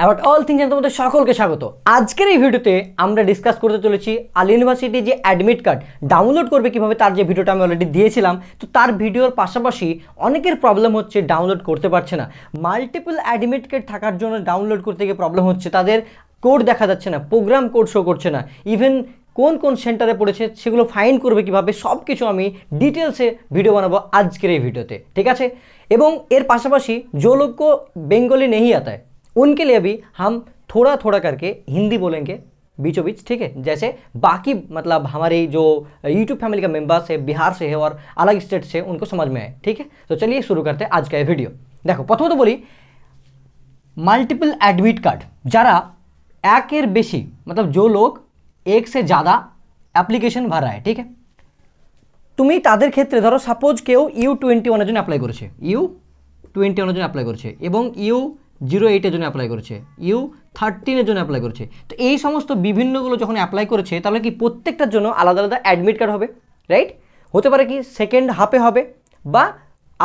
About all things তোমাদের সকলকে স্বাগত আজকের এই ভিডিওতে আমরা ডিসকাস করতে চলেছি আল ইউনিভার্সিটি যে অ্যাডমিট কার্ড ডাউনলোড করবে কিভাবে তার যে ভিডিওটা আমি অলরেডি দিয়েছিলাম তো তার ভিডিওর পাশাপাশি অনেকের প্রবলেম হচ্ছে ডাউনলোড করতে পারছে না মাল্টিপল অ্যাডমিট কার্ড থাকার জন্য ডাউনলোড করতে গিয়ে প্রবলেম হচ্ছে তাদের কোড দেখা যাচ্ছে না প্রোগ্রাম কোড শো করছে না ইভেন কোন কোন সেন্টারে পড়েছে সেগুলো ফাইন করবে কিভাবে সব কিছু আমি ডিটেলসে ভিডিও বানাবো আজকের এই ভিডিওতে ঠিক আছে এবং এর পাশাপাশি যে বেঙ্গলি নেহি আতায় उनके लिए भी हम थोड़ा थोड़ा करके हिंदी बोलेंगे बीचों बीच ठीक है जैसे बाकी मतलब हमारे जो YouTube फैमिली का मेंबर्स है बिहार से है और अलग स्टेट से उनको समझ में आए ठीक है तो चलिए शुरू करते हैं आज का ये वीडियो देखो प्रथम तो बोली मल्टीपल एडमिट कार्ड जरा एक बेसी मतलब जो लोग एक से ज़्यादा एप्लीकेशन भर रहा है ठीक है तुम्हें तर क्षेत्र धरो सपोज क्यों यू ट्वेंटी वन जन एप्लाई करू ट्वेंटी वन जन एप्लाई करू জিরো এইটের জন্য অ্যাপ্লাই করেছে ইউ থার্টিনের জন্য অ্যাপ্লাই করেছে তো এই সমস্ত বিভিন্নগুলো যখন অ্যাপ্লাই করেছে তাহলে কি প্রত্যেকটার জন্য আলাদা আলাদা অ্যাডমিট কার্ড হবে রাইট হতে পারে কি সেকেন্ড হাফে হবে বা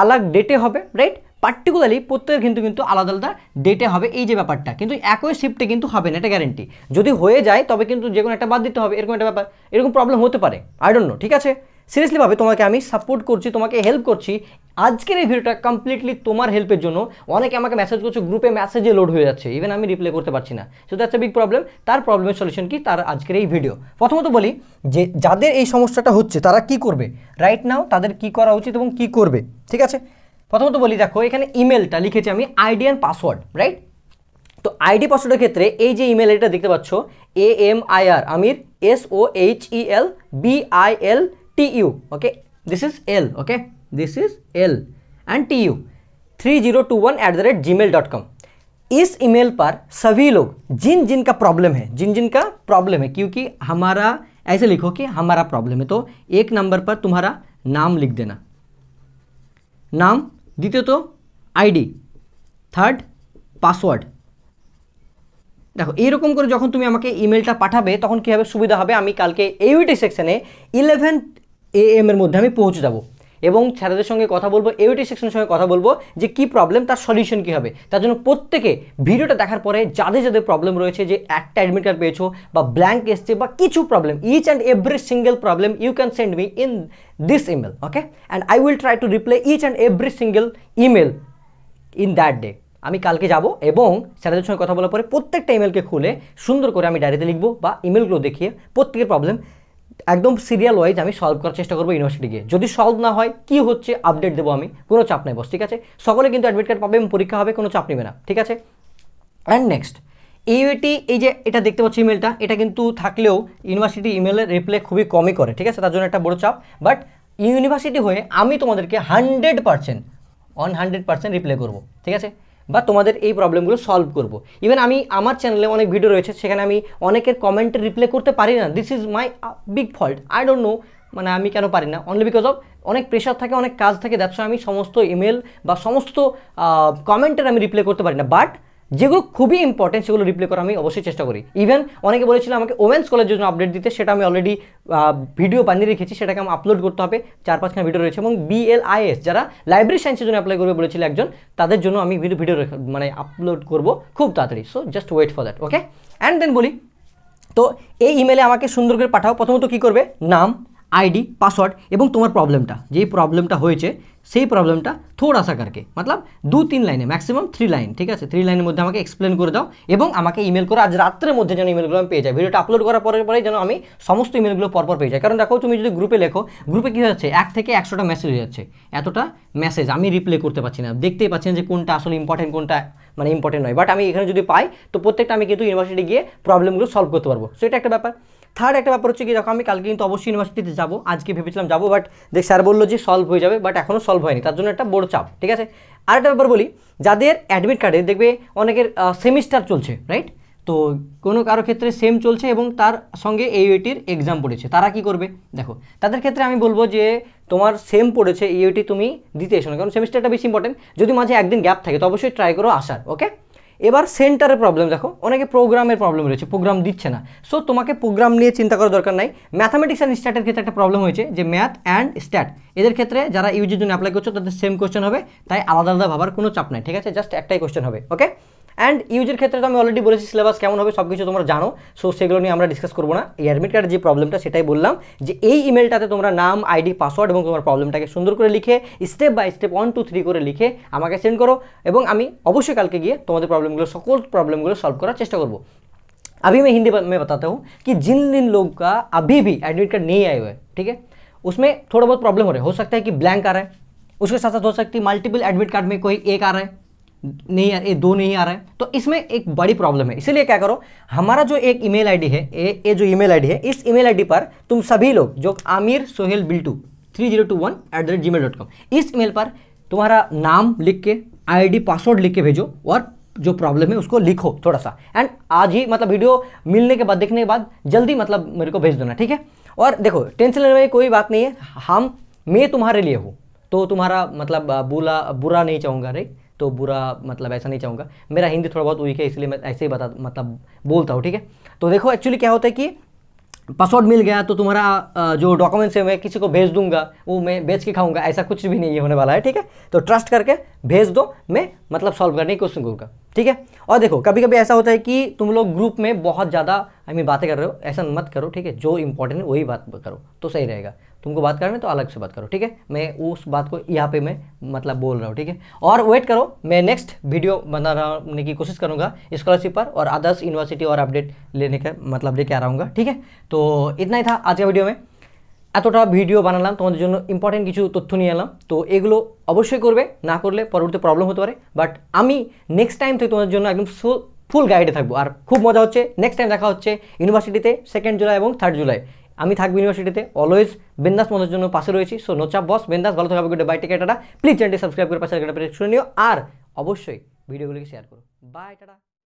আলাগ ডেটে হবে রাইট পার্টিকুলারলি প্রত্যেকের কিন্তু কিন্তু আলাদা আলাদা ডেটে হবে এই যে ব্যাপারটা কিন্তু একই শিফটে কিন্তু হবে না এটা গ্যারেন্টি যদি হয়ে যায় তবে কিন্তু যে কোনো একটা বাদ দিতে হবে এরকম একটা ব্যাপার এরকম প্রবলেম হতে পারে আই নো ঠিক আছে সিরিয়াসলিভাবে তোমাকে আমি সাপোর্ট করছি তোমাকে হেল্প করছি আজকের এই ভিডিওটা কমপ্লিটলি তোমার হেল্পের জন্য অনেকে আমাকে মেসেজ করছে গ্রুপে মেসেজে লোড হয়ে যাচ্ছে ইভেন আমি রিপ্লাই করতে পারছি না so that's a big problem তার প্রবলেমের সলিউশন কি তার আজকের এই ভিডিও প্রথমত বলি যে যাদের এই সমস্যাটা হচ্ছে তারা কি করবে রাইট নাও তাদের কি করা উচিত এবং কি করবে ঠিক আছে প্রথমত বলি দেখো এখানে ইমেলটা লিখেছি আমি আইডি অ্যান্ড পাসওয়ার্ড রাইট তো আইডি পাসওয়ার্ডের ক্ষেত্রে এই যে ইমেল এটা দেখতে পাচ্ছ A M I R Amir S O H E L B I L TU. Okay, this is L. Okay, this is L and TU. Three zero two one at the rate Gmail dot com इस ई पर सभी लोग जिन जिन का problem है जिन जिन का problem है क्योंकि हमारा ऐसे लिखो कि हमारा प्रॉब्लम है तो एक नंबर पर तुम्हारा नाम लिख देना नाम दीते तो आई डी थर्ड पासवर्ड देखो यकम कर जो तुम्हें इमेलटा पाठा तक कि सुविधा है कल के यूटी सेक्शने इलेवेन এ এম এর মধ্যে আমি পৌঁছে যাব এবং স্যারেদের সঙ্গে কথা বলবো এওটি সেকশনের সঙ্গে কথা বলবো যে কি প্রবলেম তার সলিউশন কী হবে তার জন্য প্রত্যেকে ভিডিওটা দেখার পরে যাদের যাদের প্রবলেম রয়েছে যে একটা অ্যাডমিট কার্ড পেয়েছো বা ব্ল্যাঙ্ক এসছে বা কিছু problem each and every single problem you can send me in this email okay and I will try to reply each and every single email in that day আমি কালকে যাব এবং স্যারেদের সঙ্গে কথা বলার পরে প্রত্যেকটা ইমেলকে খুলে সুন্দর করে আমি ডায়েরিতে লিখবো বা ইমেলগুলো দেখিয়ে প্রত্যেকের প্রবলেম একদম সিরিয়াল ওয়াইজ আমি সলভ করার চেষ্টা করবো ইউনিভার্সিটিকে যদি সলভ না হয় কি হচ্ছে আপডেট দেবো আমি কোনো চাপ নেই বস ঠিক আছে সকলে কিন্তু অ্যাডমিট কার্ড পাবে পরীক্ষা হবে কোনো চাপ নেবে না ঠিক আছে অ্যান্ড নেক্সট ইউএটি এই যে এটা দেখতে পাচ্ছি ইমেলটা এটা কিন্তু থাকলেও ইউনিভার্সিটি ইমেলের রিপ্লাই খুবই কমই করে ঠিক আছে তার জন্য একটা বড় চাপ বাট ইউনিভার্সিটি হয়ে আমি তোমাদেরকে hundred percent on hundred percent reply করবো ঠিক আছে বা তোমাদের এই প্রবলেমগুলো সলভ করব ইভেন আমি আমার চ্যানেলে অনেক ভিডিও রয়েছে সেখানে আমি অনেকের কমেন্টে রিপ্লাই করতে পারি না this is my big fault I don't know মানে আমি কেন পারি না অনলি বিকজ অফ অনেক প্রেশার থাকে অনেক কাজ থাকে দ্যাটস আমি সমস্ত ইমেল বা সমস্ত কমেন্টের আমি রিপ্লাই করতে পারি না বাট যেগুলো খুবই ইম্পর্টেন্ট সেগুলো রিপ্লে করা আমি অবশ্যই চেষ্টা করি ইভেন অনেকে বলেছিল আমাকে ওমেন্স কলের জন্য আপডেট দিতে সেটা আমি অলরেডি ভিডিও বানিয়ে রেখেছি সেটাকে আমি আপলোড করতে হবে চার পাঁচখানা ভিডিও রয়েছে এবং বিএলআইএস যারা লাইব্রেরি সায়েন্সের জন্য অ্যাপ্লাই করবে বলেছিল একজন তাদের জন্য আমি ভিডিও ভিডিও মানে আপলোড করব খুব তাড়াতাড়ি so just wait for that okay and then বলি তো এই ইমেলে আমাকে সুন্দর করে পাঠাও প্রথমত কী করবে নাম আইডি পাসওয়ার্ড এবং তোমার প্রবলেমটা যেই প্রবলেমটা হয়েছে সেই প্রবলেমটা থোড় আসা কারকে মতলব দু তিন লাইনে ম্যাক্সিমাম থ্রি লাইন ঠিক আছে থ্রি লাইনের মধ্যে আমাকে এক্সপ্লেন করে দাও এবং আমাকে ইমেল করে আজ রাত্রের মধ্যে যেন ইমেলগুলো আমি পেয়ে যাই ভিডিওটা আপলোড করার পরে পরে যেন আমি সমস্ত ইমেলগুলো পরপর পেয়ে যাই কারণ দেখো তুমি যদি গ্রুপে লেখো গ্রুপে কী হচ্ছে এক থেকে একশোটা মেসেজ হয়ে যাচ্ছে এতটা মেসেজ আমি রিপ্লাই করতে পারছি না দেখতেই পাচ্ছি না যে কোনটা আসলে ইম্পর্টেন্ট কোনটা মানে ইম্পর্টেন্ট নয় বাট আমি এখানে যদি পাই তো প্রত্যেকটা আমি কিন্তু ইউনিভার্সিটি গিয়ে প্রবলেমগুলো সলভ করতে পারবো সো এটা একটা ব্যাপার থার্ড একটা ব্যাপার হচ্ছে কি দেখো আমি কালকে কিন্তু অবশ্যই ইউনিভার্সিটিতে যাবো আজকে ভেবেছিলাম যাবো বাট দেখ স্যার বললো যে সলভ হয়ে যাবে বাট এখনও সলভ হয়নি তার জন্য একটা বড় চাপ ঠিক আছে আর একটা ব্যাপার বলি যাদের অ্যাডমিট কার্ডে দেখবে অনেকের সেমিস্টার চলছে রাইট তো কোনো কারো ক্ষেত্রে সেম চলছে এবং তার সঙ্গে এইউটির এক্সাম পড়েছে তারা কি করবে দেখো তাদের ক্ষেত্রে আমি বলবো যে তোমার সেম পড়েছে এইউটি তুমি দিতে এসো না কারণ সেমিস্টারটা বেশি ইম্পর্টেন্ট যদি মাঝে একদিন গ্যাপ থাকে তো অবশ্যই ট্রাই করো আসার ওকে এবার সেন্টারের প্রবলেম দেখো অনেকে প্রোগ্রামের প্রবলেম রয়েছে প্রোগ্রাম দিচ্ছে না সো তোমাকে প্রোগ্রাম নিয়ে চিন্তা করার দরকার নাই ম্যাথামেটিক্স অ্যান্ড স্ট্যাটের ক্ষেত্রে একটা প্রবলেম হয়েছে যে ম্যাথ অ্যান্ড স্ট্যাট এদের ক্ষেত্রে যারা ইউজির জন্য অ্যাপ্লাই করছো তাদের সেম কোশ্চেন হবে তাই আলাদা আলাদা ভাবার কোনো চাপ নাই ঠিক আছে জাস্ট একটাই কোশ্চেন হবে ওকে অ্যান্ড ইউজের ক্ষেত্রে তো আমি অলরেডি বলেছি সিলেবাস কেমন হবে সব কিছু তোমরা জানো সো সেগুলো নিয়ে আমরা ডিসকাস করবো না এই অ্যাডমিট কার্ডের যে প্রবলেমটা সেটাই বললাম যে এই ইমেলটাতে তোমরা নাম আইডি পাসওয়ার্ড এবং তোমার প্রবলেমটাকে সুন্দর করে লিখে step by step one two three করে লিখে আমাকে সেন্ড করো এবং আমি অবশ্যই কালকে গিয়ে তোমাদের প্রবলেমগুলো সকল প্রবলেমগুলো সলভ করার চেষ্টা করবো अभी मैं हिंदी में बताता हूँ कि जिन जिन लोग का अभी भी एडमिट कार्ड नहीं आए हुए हैं ठीक है उसमें थोड़ा बहुत प्रॉब्लम हो रहा है हो सकता है कि ब्लैंक आ रहा है उसके साथ साथ हो सकती है मल्टीपल एडमिट कार्ड में कोई एक आ रहा है नहीं ए, दो नहीं आ रहा है तो इसमें एक बड़ी प्रॉब्लम है इसीलिए क्या करो हमारा जो एक ईमेल आईडी है ए, ए जो ईमेल आईडी है इस ईमेल आईडी पर तुम सभी लोग जो Amir Sohel Biltu three zero two one at the rate Gmail dot com इस ईमेल पर तुम्हारा नाम लिख के आईडी पासवर्ड लिख के भेजो और जो प्रॉब्लम है उसको लिखो थोड़ा सा एंड आज ही मतलब वीडियो मिलने के बाद देखने के बाद जल्दी मतलब मेरे को भेज देना ठीक है और देखो टेंशन लेने में कोई बात नहीं है हम मैं तुम्हारे लिए हूँ तो तुम्हारा मतलब बुरा बुरा नहीं चाहूँगा राइट तो बुरा मतलब ऐसा नहीं चाहूँगा मेरा हिंदी थोड़ा बहुत वीक है इसलिए मैं ऐसे ही बता मतलब बोलता हूँ ठीक है तो देखो एक्चुअली क्या होता है कि पासवर्ड मिल गया तो तुम्हारा जो डॉक्यूमेंट्स है मैं किसी को भेज दूंगा वो मैं बेच के खाऊंगा ऐसा कुछ भी नहीं होने वाला है ठीक है तो ट्रस्ट करके भेज दो मैं मतलब सॉल्व करने की कोशिश करूँगा ठीक है और देखो कभी कभी ऐसा होता है कि तुम लोग ग्रुप में बहुत ज़्यादा आई मीन बातें कर रहे हो ऐसा मत करो ठीक है जो इंपॉर्टेंट है वही बात करो तो सही रहेगा तुमको बात करना है तो अलग से बात करो ठीक है मैं उस बात को यहाँ पे मैं मतलब बोल रहा हूँ ठीक है और वेट करो मैं नेक्स्ट वीडियो बनाने की कोशिश करूँगा स्कॉलरशिप पर और अदर्स यूनिवर्सिटी और अपडेट लेने का मतलब लेके आ रहा हूँ ठीक है तो इतना ही था आज का वीडियो में এতটা ভিডিও বানালাম তোমাদের জন্য ইম্পর্টেন্ট কিছু তথ্য নিয়ে এলাম তো এগুলো অবশ্যই করবে না করলে পরবর্তী প্রবলেম হতে পারে বাট আমি নেক্সট টাইম থেকে তোমাদের জন্য একদম ফুল গাইডে থাকবো আর খুব মজা হচ্ছে নেক্সট টাইম দেখা হচ্ছে ইউনিভার্সিটিতে সেকেন্ড জুলাই এবং থার্ড জুলাই আমি থাকবো ইউনিভার্সিটিতে অলওয়েজ বেন্দাস মজার জন্য পাশে রয়েছি সো নোচাপ বস বেন্দাস ভালো থাকবে গুড বাই টেকে টাটা প্লিজ চ্যানেলটি সাবস্ক্রাইব করে পাশে শুনে নিও আর অবশ্যই ভিডিওগুলিকে শেয়ার করো বাই টাটা